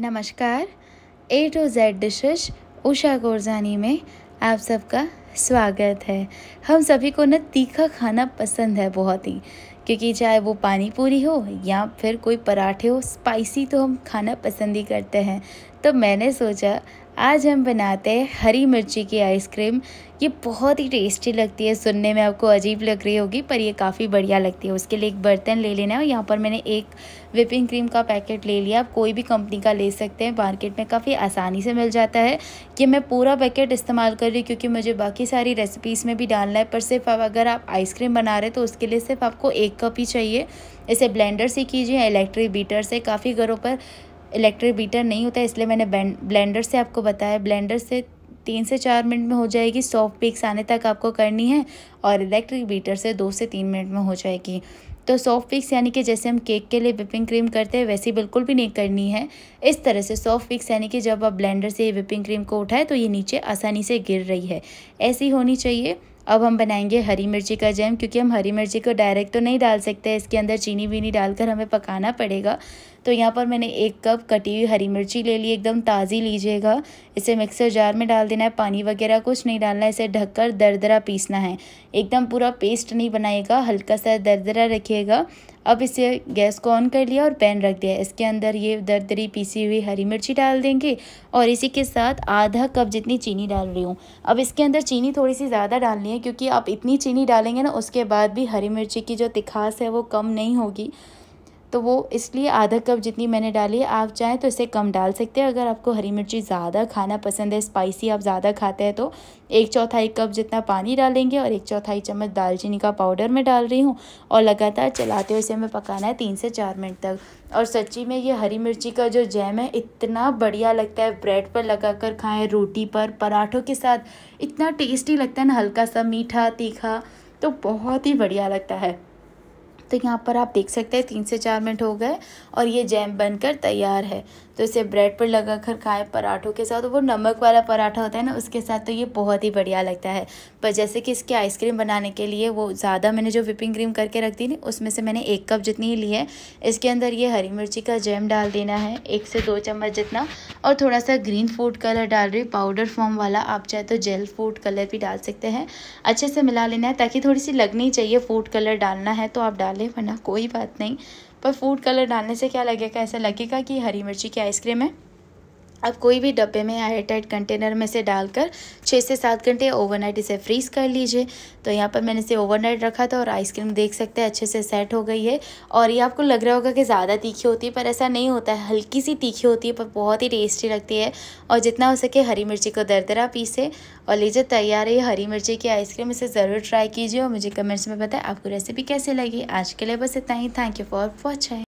नमस्कार A to Z dishes Usha Gorjani में आप सबका स्वागत है हम सभी को ना तीखा खाना पसंद है बहुत ही क्योंकि चाहे वो पानी पूरी हो या फिर कोई पराठे हो स्पाइसी तो हम खाना पसंद ही करते हैं तो मैंने सोचा आज हम बनाते हैं हरी मिर्ची की आइसक्रीम ये बहुत ही टेस्टी लगती है सुनने में आपको अजीब लग रही होगी पर ये काफ़ी बढ़िया लगती है उसके लिए एक बर्तन ले लेना है यहाँ पर मैंने एक विपिंग क्रीम का पैकेट ले लिया आप कोई भी कंपनी का ले सकते हैं मार्केट में काफ़ी आसानी से मिल जाता है कि मैं पूरा पैकेट इस्तेमाल कर रही हूँ क्योंकि मुझे बाकी सारी रेसिपीज़ में भी डालना है पर सिर्फ आप अगर आप आइसक्रीम बना रहे तो उसके लिए सिर्फ आपको एक कप ही चाहिए इसे ब्लेंडर से कीजिए इलेक्ट्रिक बीटर से काफ़ी घरों पर इलेक्ट्रिक बीटर नहीं होता है इसलिए मैंने ब्लेंडर से आपको बताया ब्लेंडर से तीन से चार मिनट में हो जाएगी सॉफ्ट पिक्स आने तक आपको करनी है और इलेक्ट्रिक बीटर से दो से तीन मिनट में हो जाएगी तो सॉफ्ट पिक्स यानी कि जैसे हम केक के लिए विपिंग क्रीम करते हैं वैसे बिल्कुल भी नहीं करनी है इस तरह से सॉफ्ट पिक्स यानी कि जब आप ब्लेंडर से विपिंग क्रीम को उठाए तो ये नीचे आसानी से गिर रही है ऐसी होनी चाहिए अब हम बनाएंगे हरी मिर्ची का जैम क्योंकि हम हरी मिर्ची को डायरेक्ट तो नहीं डाल सकते इसके अंदर चीनी वीनी डालकर हमें पकाना पड़ेगा तो यहाँ पर मैंने एक कप कटी हुई हरी मिर्ची ले ली एकदम ताज़ी लीजिएगा इसे मिक्सर जार में डाल देना है पानी वगैरह कुछ नहीं डालना है इसे ढककर दरदरा पीसना है एकदम पूरा पेस्ट नहीं बनाएगा हल्का सा दरदरा रखिएगा अब इसे गैस को ऑन कर लिया और पैन रख दिया इसके अंदर ये दरदरी पीसी हुई हरी मिर्ची डाल देंगे और इसी के साथ आधा कप जितनी चीनी डाल रही हूँ अब इसके अंदर चीनी थोड़ी सी ज़्यादा डालनी है क्योंकि आप इतनी चीनी डालेंगे ना उसके बाद भी हरी मिर्ची की जो तिखास है वो कम नहीं होगी तो वो इसलिए आधा कप जितनी मैंने डाली है आप चाहें तो इसे कम डाल सकते हैं अगर आपको हरी मिर्ची ज़्यादा खाना पसंद है स्पाइसी आप ज़्यादा खाते हैं तो एक चौथाई कप जितना पानी डालेंगे और एक चौथाई चम्मच दालचीनी का पाउडर मैं डाल रही हूँ और लगातार चलाते हुए इसे हमें पकाना है तीन से चार मिनट तक और सच्ची में ये हरी मिर्ची का जो जैम है इतना बढ़िया लगता है ब्रेड पर लगा कर खाएँ रोटी पर पराठों के साथ इतना टेस्टी लगता है ना हल्का सा मीठा तीखा तो बहुत ही बढ़िया लगता है तो यहाँ पर आप देख सकते हैं तीन से चार मिनट हो गए और ये जैम बनकर तैयार है तो इसे ब्रेड पर लगा कर खाएँ पराठों के साथ वो नमक वाला पराठा होता है ना उसके साथ तो ये बहुत ही बढ़िया लगता है पर जैसे कि इसके आइसक्रीम बनाने के लिए वो ज़्यादा मैंने जो विपिंग क्रीम करके रख दी थी उसमें से मैंने एक कप जितनी ही ली है इसके अंदर ये हरी मिर्ची का जैम डाल देना है एक से दो चम्मच जितना और थोड़ा सा ग्रीन फूड कलर डाल रही पाउडर फॉर्म वाला आप चाहे तो जेल फूड कलर भी डाल सकते हैं अच्छे से मिला लेना है ताकि थोड़ी सी लगनी चाहिए फूड कलर डालना है तो आप डाल डाले वरना कोई बात नहीं पर फूड कलर डालने से क्या लगेगा ऐसा लगेगा कि हरी मिर्ची की आइसक्रीम है आप कोई भी डब्बे में या एयरटाइट कंटेनर में से डालकर छः से सात घंटे ओवरनाइट इसे फ्रीज़ कर लीजिए तो यहाँ पर मैंने इसे ओवरनाइट रखा था और आइसक्रीम देख सकते हैं अच्छे से सेट हो गई है और ये आपको लग रहा होगा कि ज़्यादा तीखी होती है पर ऐसा नहीं होता है हल्की सी तीखी होती है पर बहुत ही टेस्टी लगती है और जितना हो सके हरी मिर्ची को दरदरा पीसे और लीजिए तैयार है हरी मिर्ची की आइसक्रीम इसे ज़रूर ट्राई कीजिए और मुझे कमेंट्स में बताएं आपको रेसिपी कैसे लगी आज के लिए बस इतना ही थैंक यू फॉर वॉचिंग